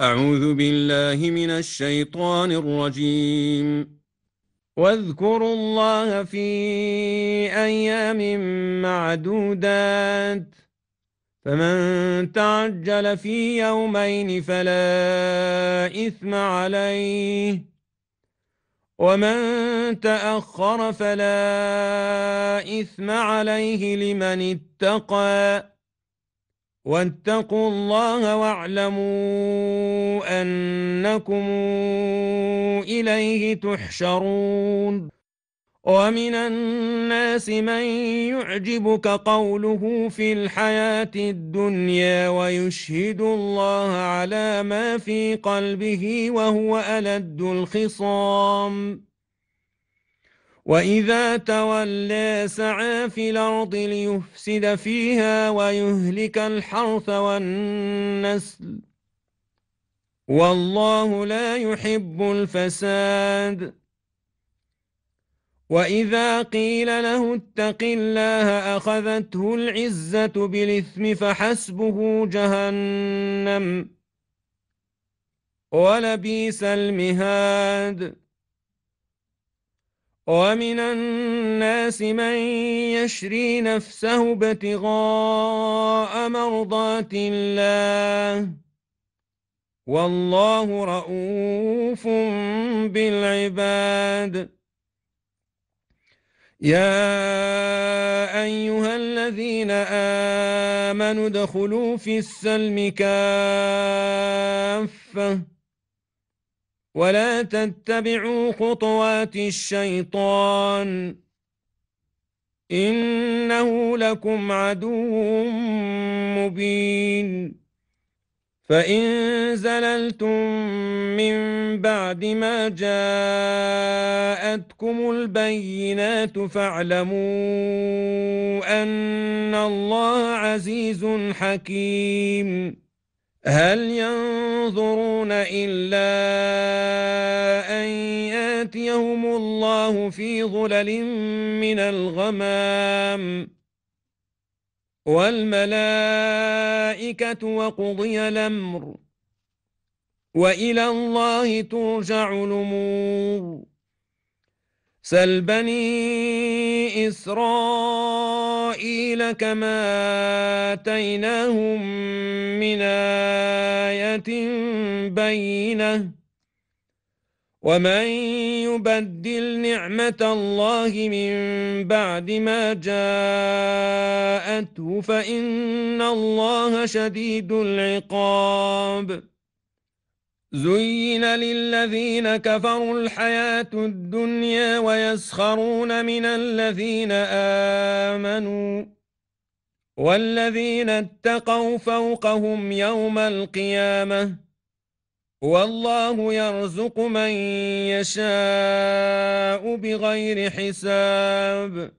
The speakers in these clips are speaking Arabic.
أعوذ بالله من الشيطان الرجيم واذكروا الله في أيام معدودات فمن تعجل في يومين فلا إثم عليه ومن تأخر فلا إثم عليه لمن اتقى واتقوا الله واعلموا أنكم إليه تحشرون ومن الناس من يعجبك قوله في الحياة الدنيا ويشهد الله على ما في قلبه وهو ألد الخصام وَإِذَا تَوَلَّى سَعَى فِي الْأَرْضِ لِيُفْسِدَ فِيهَا وَيُهْلِكَ الْحَرْثَ وَالنَّسْلَ وَاللَّهُ لَا يُحِبُّ الْفَسَادَ وَإِذَا قِيلَ لَهُ اتَّقِ اللَّهَ أَخَذَتْهُ الْعِزَّةُ بِالْإِثْمِ فَحَسْبُهُ جَهَنَّمُ وَلَبِئْسَ الْمِهَادُ ومن الناس من يشري نفسه ابتغاء مرضات الله والله رؤوف بالعباد يا أيها الذين آمنوا ادخلوا في السلم كافةً ولا تتبعوا خطوات الشيطان إنه لكم عدو مبين فإن زللتم من بعد ما جاءتكم البينات فاعلموا أن الله عزيز حكيم هل ينظرون إلا أن ياتيهم الله في ظلل من الغمام والملائكة وقضي الأمر وإلى الله ترجع الأمور سل بني إسرائيل إسرائيل كما آتيناهم من آية بينة ومن يبدل نعمة الله من بعد ما جاءته فإن الله شديد العقاب زين للذين كفروا الحياة الدنيا ويسخرون من الذين آمنوا والذين اتقوا فوقهم يوم القيامة والله يرزق من يشاء بغير حساب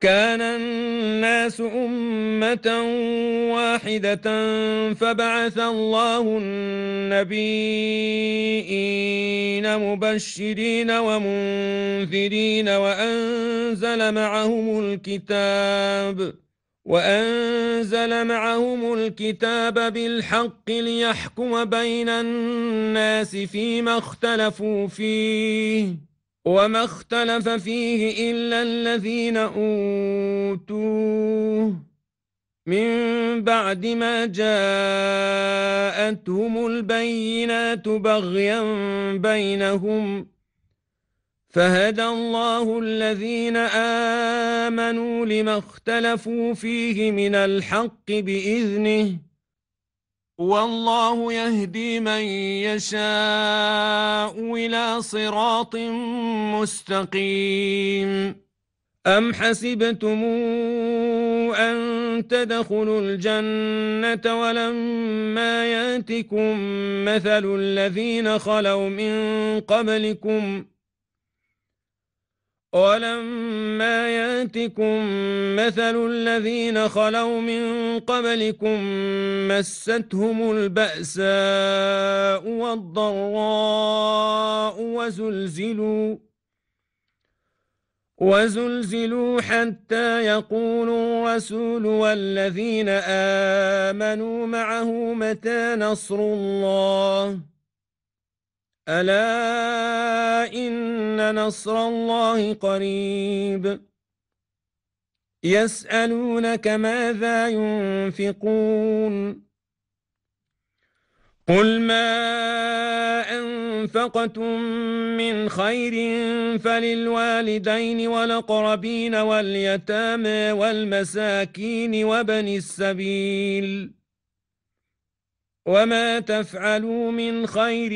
كان الناس أمة واحدة فبعث الله النبيين مبشرين ومنذرين وأنزل معهم الكتاب وأنزل معهم الكتاب بالحق ليحكم بين الناس فيما اختلفوا فيه وما اختلف فيه إلا الذين أوتوه من بعد ما جاءتهم البينات بغيا بينهم فهدى الله الذين آمنوا لما اختلفوا فيه من الحق بإذنه والله يهدي من يشاء إلى صراط مستقيم أم حسبتم أن تدخلوا الجنة ولما ياتكم مثل الذين خلوا من قبلكم ۖ ولما ياتكم مثل الذين خلوا من قبلكم مستهم البأساء والضراء وزلزلوا وزلزلوا حتى يقول الرسول والذين آمنوا معه متى نصر الله ألا إن نصر الله قريب يسألونك ماذا ينفقون قل ما أنفقتم من خير فللوالدين والأقربين واليتامى والمساكين وبني السبيل ۖ وَمَا تَفْعَلُوا مِنْ خَيْرٍ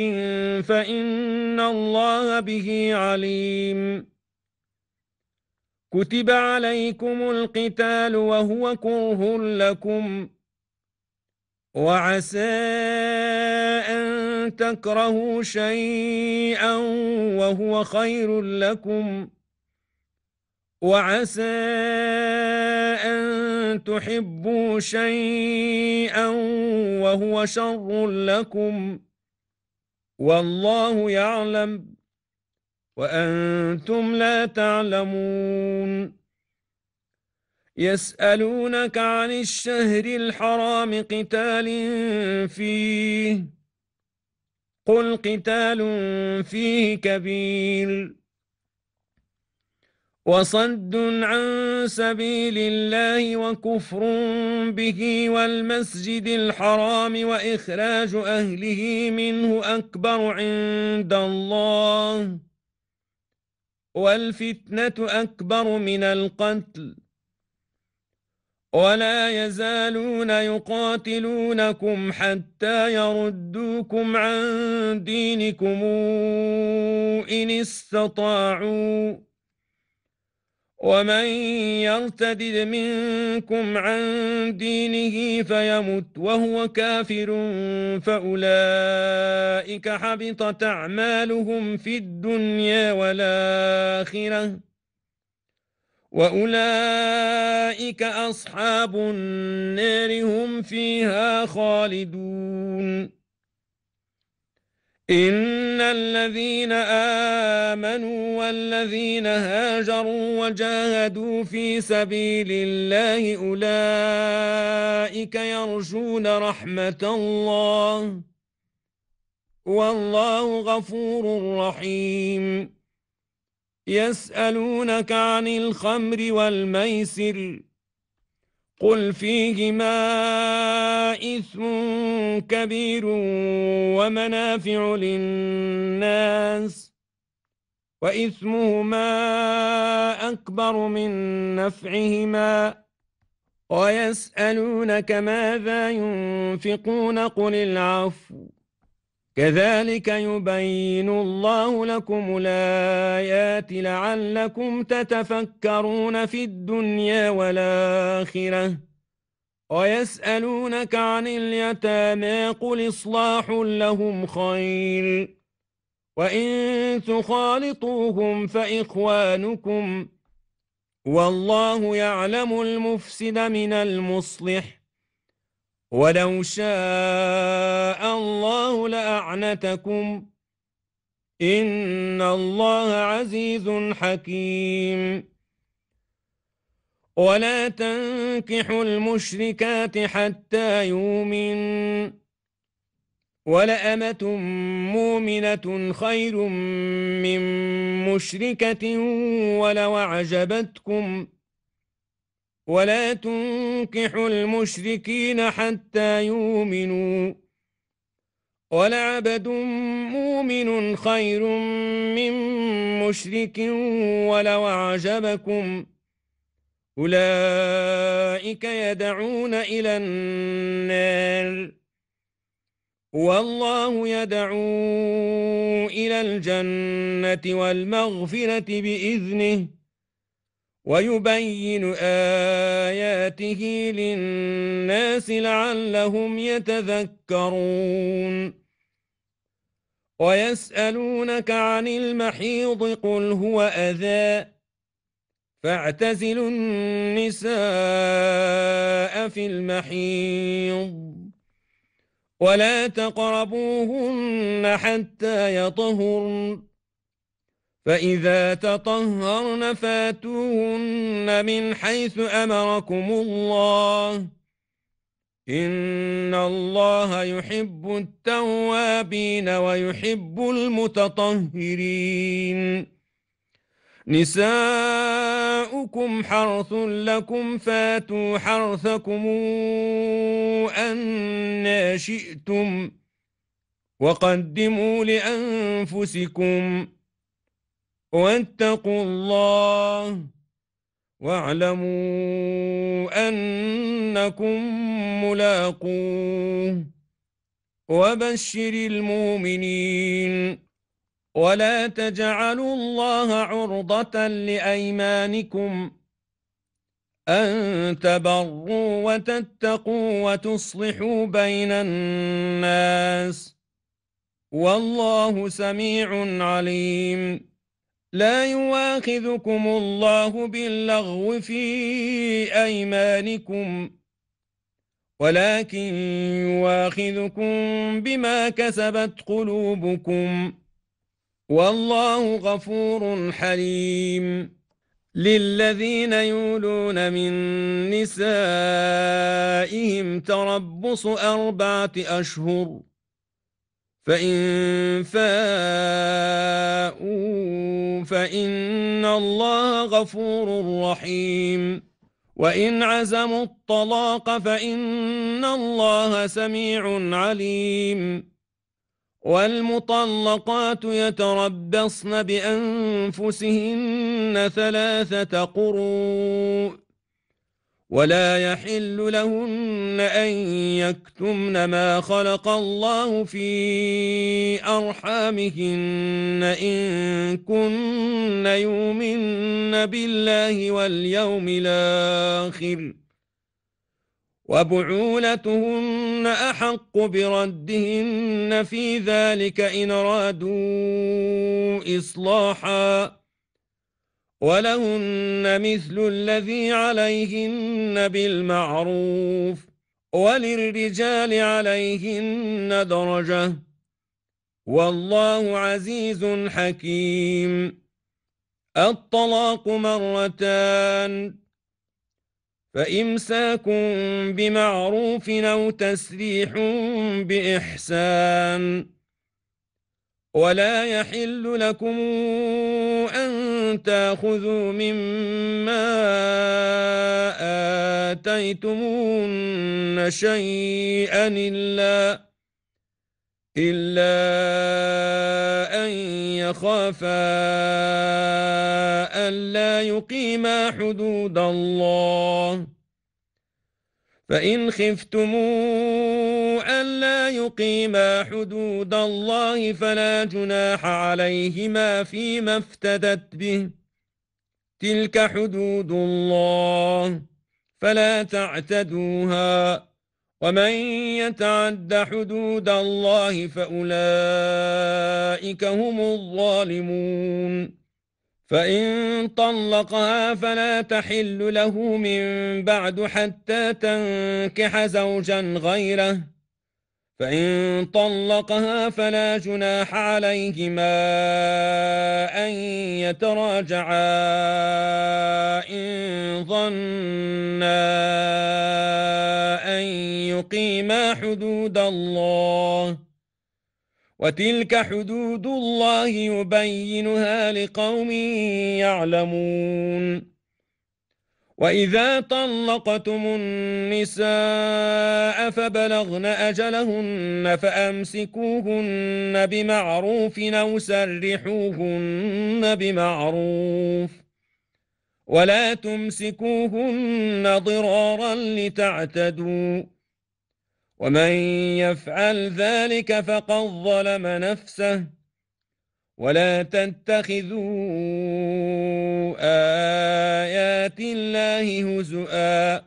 فَإِنَّ اللَّهَ بِهِ عَلِيمٌ كُتِبَ عَلَيْكُمُ الْقِتَالُ وَهُوَ كُرْهٌ لَكُمْ وَعَسَى أَن تَكْرَهُوا شَيْئًا وَهُوَ خَيْرٌ لَكُمْ وَعَسَى أَن تحبوا شيئا وهو شر لكم والله يعلم وأنتم لا تعلمون يسألونك عن الشهر الحرام قتال فيه قل قتال فيه كبير وصد عن سبيل الله وكفر به والمسجد الحرام وإخراج أهله منه أكبر عند الله والفتنة أكبر من القتل ولا يزالون يقاتلونكم حتى يردوكم عن دينكم إن استطاعوا ومن يرتد منكم عن دينه فيمت وهو كافر فأولئك حبطت أعمالهم في الدنيا والآخرة وأولئك أصحاب النار هم فيها خالدون إن الذين آمنوا والذين هاجروا وجاهدوا في سبيل الله أولئك يرجون رحمة الله والله غفور رحيم يسألونك عن الخمر والميسر قل فيهما إثم كبير ومنافع للناس وإثمهما أكبر من نفعهما ويسألونك ماذا ينفقون قل العفو كذلك يبين الله لكم الآيات لعلكم تتفكرون في الدنيا والآخرة ويسألونك عن اليتامى قل إصلاح لهم خير وإن تخالطوهم فإخوانكم والله يعلم المفسد من المصلح ولو شاء الله لأعنتكم إن الله عزيز حكيم ولا تنكحوا المشركات حتى يؤمن ولأمة مؤمنة خير من مشركة ولو أعجبتكم ۖ ولا تنكحوا المشركين حتى يؤمنوا ولعبد مؤمن خير من مشرك ولو أعجبكم أولئك يدعون إلى النار والله يدعو إلى الجنة والمغفرة بإذنه ويبين آياته للناس لعلهم يتذكرون ويسألونك عن المحيض قل هو أذى فاعتزلوا النساء في المحيض ولا تقربوهن حتى يطهرن فإذا تطهرن فاتوهن من حيث أمركم الله إن الله يحب التوابين ويحب المتطهرين نساؤكم حرث لكم فاتوا حرثكم أن شئتم وقدموا لأنفسكم واتقوا الله واعلموا أنكم ملاقوه وبشر المؤمنين ولا تجعلوا الله عرضة لأيمانكم أن تبروا وتتقوا وتصلحوا بين الناس والله سميع عليم لا يواخذكم الله باللغو في أيمانكم ولكن يواخذكم بما كسبت قلوبكم والله غفور حليم للذين يولون من نسائهم تربص أربعة أشهر فإن فاءوا فإن الله غفور رحيم وإن عزموا الطلاق فإن الله سميع عليم والمطلقات يتربصن بأنفسهن ثلاثة قُرُوءٍ ولا يحل لهن أن يكتمن ما خلق الله في أرحامهن إن كن يؤمن بالله واليوم الآخر وبعولتهن أحق بردهن في ذلك إن رادوا إصلاحاً ولهن مثل الذي عليهن بالمعروف وللرجال عليهن درجة والله عزيز حكيم الطلاق مرتان فإمساك بمعروف أو تسريح بإحسان ولا يحل لكم أن تأخذوا مما آتيتمون شيئا إلا إلا أن يخافا ألا يقيما حدود الله فإن خفتمون يقيما حدود الله فلا جناح عليهما فيما افتدت به تلك حدود الله فلا تعتدوها ومن يتعد حدود الله فأولئك هم الظالمون فإن طلقها فلا تحل له من بعد حتى تنكح زوجا غيره فإن طلقها فلا جناح عليهما أن يتراجعا إن ظنا أن يقيما حدود الله وتلك حدود الله يبينها لقوم يعلمون وَإِذَا طَلَّقْتُمُ النِّسَاءَ فَبَلَغْنَ أَجَلَهُنَّ فَأَمْسِكُوهُنَّ بِمَعْرُوفٍ أَوْ سَرِّحُوهُنَّ بِمَعْرُوفٍ وَلَا تُمْسِكُوهُنَّ ضِرَارًا لِتَعْتَدُوا وَمَن يَفْعَلْ ذَلِكَ فَقَدْ ظَلَمَ نَفْسَهُ ولا تتخذوا آيات الله هزؤا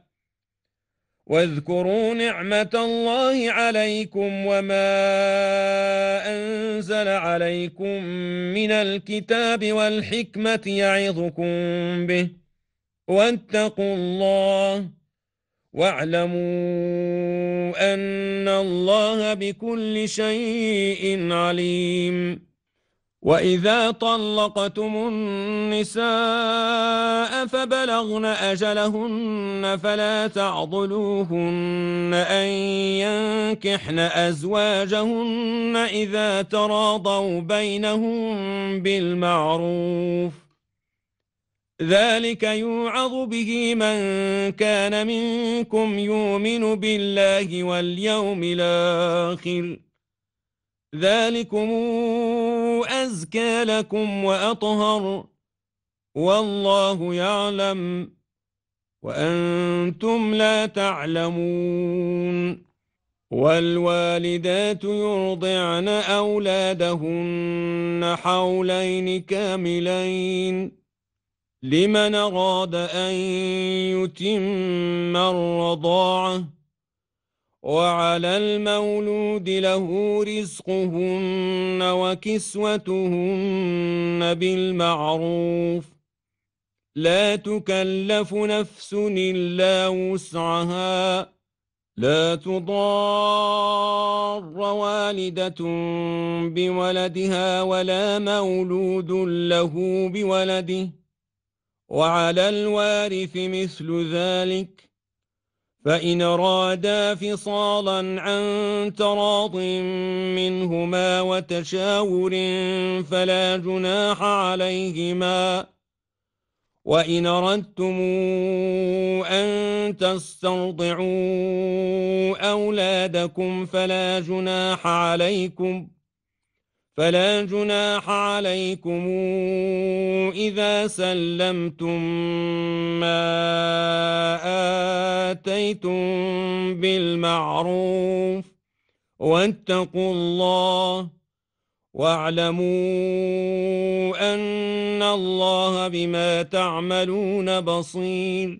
واذكروا نعمة الله عليكم وما أنزل عليكم من الكتاب والحكمة يعظكم به واتقوا الله واعلموا أن الله بكل شيء عليم وَإِذَا طَلَّقْتُمُ النِّسَاءَ فَبَلَغْنَ أَجَلَهُنَّ فَلَا تَعْضُلُوهُنَّ أَن يَنكِحْنَ أَزْوَاجَهُنَّ إِذَا تَرَاضَوْا بَيْنَهُم بِالْمَعْرُوفِ ذَلِكَ يُوعَظُ بِهِ مَن كَانَ مِنكُمْ يُؤْمِنُ بِاللَّهِ وَالْيَوْمِ الْآخِرِ ذَلِكُمْ أزكى لكم وأطهر والله يعلم وأنتم لا تعلمون والوالدات يرضعن أولادهن حولين كاملين لمن أراد أن يتم الرضاعه وعلى المولود له رزقهن وكسوتهن بالمعروف لا تكلف نفس إلا وسعها لا تضار والدة بولدها ولا مولود له بولده وعلى الوارث مثل ذلك فإن رادا فصالا عن تراض منهما وتشاور فلا جناح عليهما وإن أردتم أن تسترضعوا أولادكم فلا جناح عليكم ۖ فلا جناح عليكم إذا سلمتم ما آتيتم بالمعروف واتقوا الله واعلموا أن الله بما تعملون بصير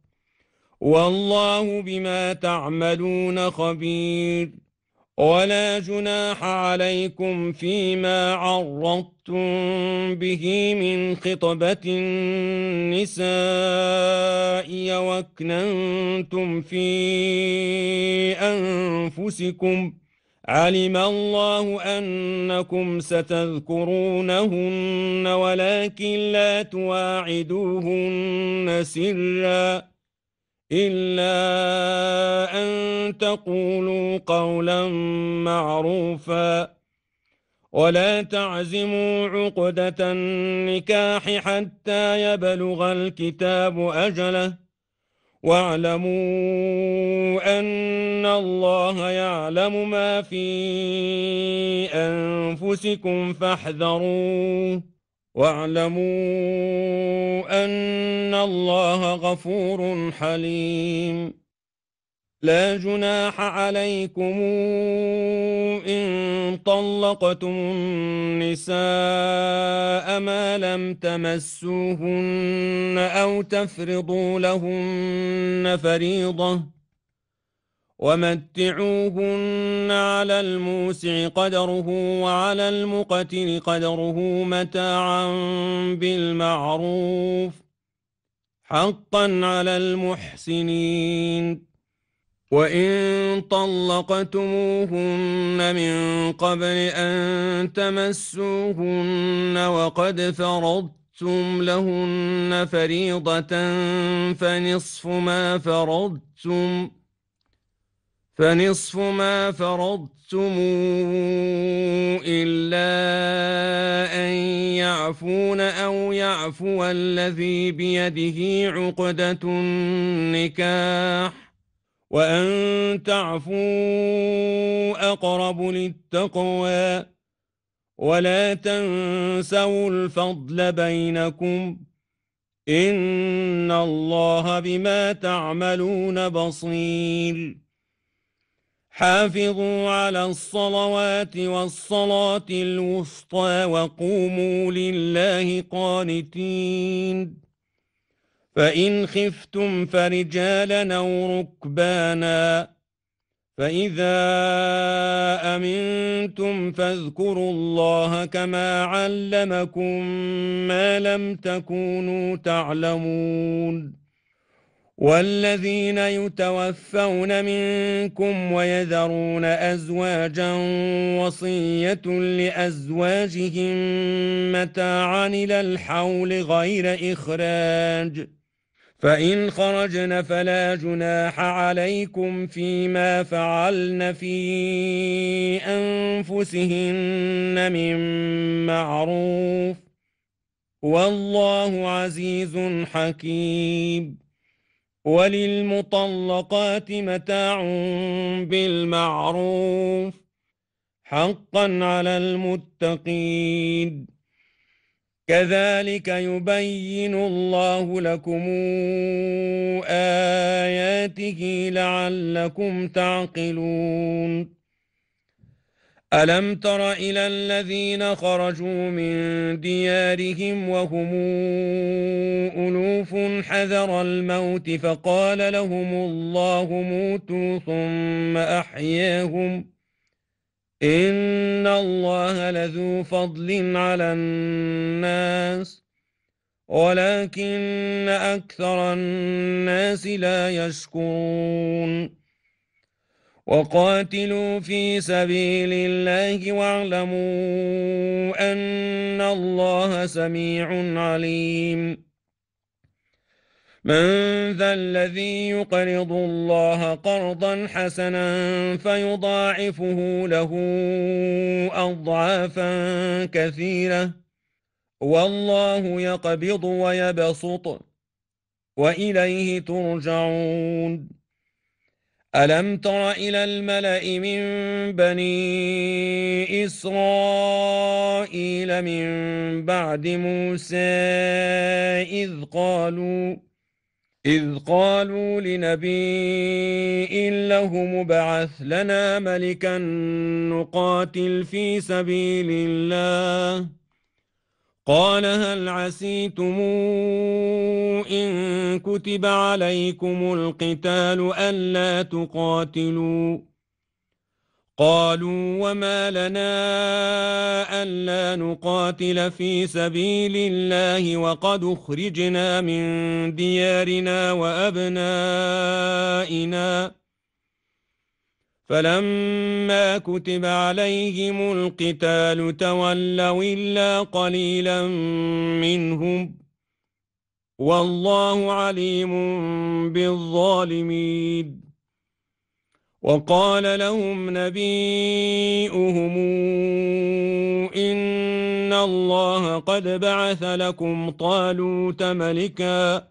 والله بما تعملون خبير ولا جناح عليكم فيما عرضتم به من خطبة النساء وكننتم في أنفسكم علم الله أنكم ستذكرونهن ولكن لا تواعدوهن سرًّا إِلَّا أَن تَقُولُوا قَوْلًا مَّعْرُوفًا وَلَا تَعْزِمُوا عُقْدَةَ النِّكَاحِ حَتَّى يَبْلُغَ الْكِتَابُ أَجَلَهُ وَاعْلَمُوا أَنَّ اللَّهَ يَعْلَمُ مَا فِي أَنفُسِكُمْ فَاحْذَرُوهُ واعلموا أن الله غفور حليم لا جناح عليكم إن طلقتم النساء ما لم تمسوهن أو تفرضوا لهن فريضةً ومتعوهن على الموسع قدره وعلى المقتل قدره متاعا بالمعروف حقا على المحسنين وإن طلقتموهن من قبل أن تمسوهن وقد فرضتم لهن فريضة فنصف ما فرضتم فنصف ما فرضتم إلا أن يعفون أو يعفو الذي بيده عقدة النكاح وأن تعفوا أقرب للتقوى ولا تنسوا الفضل بينكم إن الله بما تعملون بصير حافظوا على الصلوات والصلاة الوسطى وقوموا لله قانتين فإن خفتم فرجالا أو ركبانا فإذا أمنتم فاذكروا الله كما علمكم ما لم تكونوا تعلمون والذين يتوفون منكم ويذرون أزواجا وصية لأزواجهم متاعا إلى الحول غير إخراج فإن خرجن فلا جناح عليكم فيما فعلن في أنفسهن من معروف والله عزيز حكيم وللمطلقات متاع بالمعروف حقا على المتقين كذلك يبين الله لكم آياته لعلكم تعقلون ألم تر إلى الذين خرجوا من ديارهم وهم ألوف حذر الموت فقال لهم الله موتوا ثم أحياهم إن الله لذو فضل على الناس ولكن أكثر الناس لا يشكرون وقاتلوا في سبيل الله واعلموا أن الله سميع عليم من ذا الذي يقرض الله قرضا حسنا فيضاعفه له أضعافا كثيرة والله يقبض ويبسط وإليه ترجعون أَلَمْ تَرَ إِلَى الْمَلَإِ مِنْ بَنِي إِسْرَائِيلَ مِنْ بَعْدِ مُوسَى إِذْ قَالُوا إِذْ قَالُوا لِنَبِيٍّ له مبعث لَنَا مَلِكًا نُقَاتِلْ فِي سَبِيلِ اللَّهِ قال هل عسيتم إن كتب عليكم القتال ألا تقاتلوا قالوا وما لنا ألا نقاتل في سبيل الله وقد أخرجنا من ديارنا وأبنائنا فَلَمَّا كُتِبَ عَلَيْهِمُ الْقِتَالُ تَوَلَّوْا إِلَّا قَلِيلًا مِنْهُمْ وَاللَّهُ عَلِيمٌ بِالظَّالِمِينَ وَقَالَ لَهُمْ نَبِيُّهُمْ إِنَّ اللَّهَ قَدْ بَعَثَ لَكُمْ طَالُوتَ مَلِكًا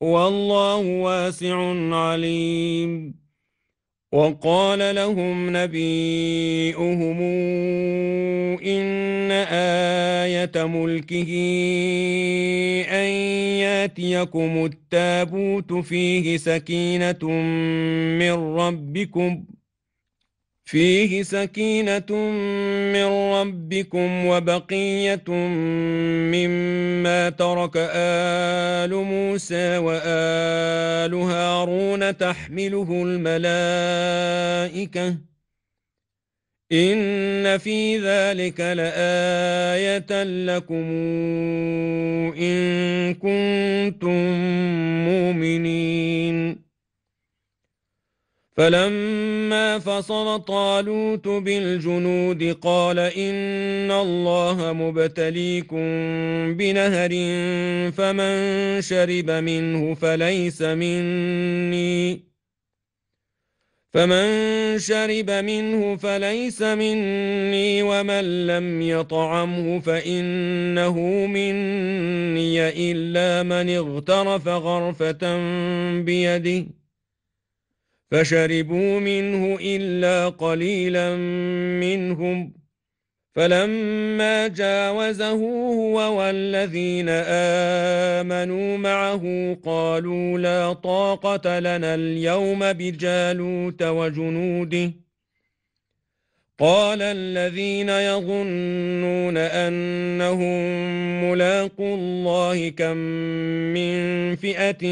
والله واسع عليم وقال لهم نبيئهم إن آية ملكه أن ياتيكم التابوت فيه سكينة من ربكم ۖ فيه سكينة من ربكم وبقية مما ترك آل موسى وآل هارون تحمله الملائكة إن في ذلك لآية لكم إن كنتم مؤمنين فلما فصل طالوت بالجنود قال إن الله مبتليكم بنهر فمن شرب منه فليس مني فمن شرب منه فليس مني ومن لم يطعمه فإنه مني إلا من اغترف غرفة بيده فشربوا منه إلا قليلا منهم فلما جاوزه هو والذين آمنوا معه قالوا لا طاقة لنا اليوم بجالوت وجنوده قال الذين يظنون أنهم ملاقوا الله كم من فئة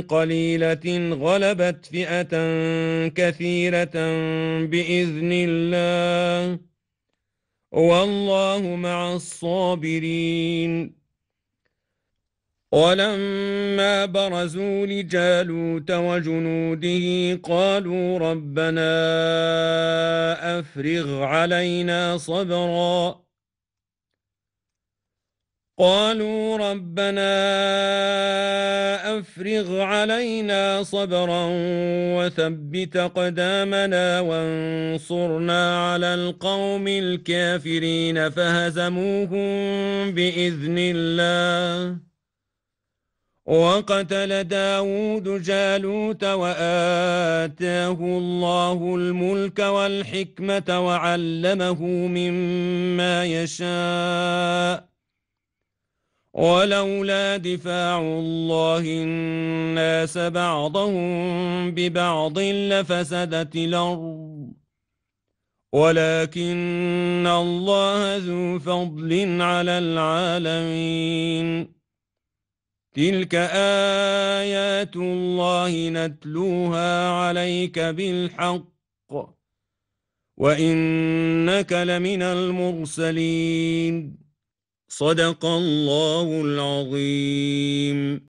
قليلة غلبت فئة كثيرة بإذن الله والله مع الصابرين وَلَمَّا بَرَزُوا لِجَالُوتَ وَجُنُودِهِ قَالُوا رَبَّنَا أَفْرِغْ عَلَيْنَا صَبْرًا قالوا ربنا أفرغ علينا صبرا وثبت قدامنا وانصرنا على القوم الكافرين فهزموهم بإذن الله وقتل داود جالوت وآتاه الله الملك والحكمة وعلمه مما يشاء ولولا دفاع الله الناس بعضهم ببعض لفسدت الأرض ولكن الله ذو فضل على العالمين تلك آيات الله نتلوها عليك بالحق وإنك لمن المرسلين صدق الله العظيم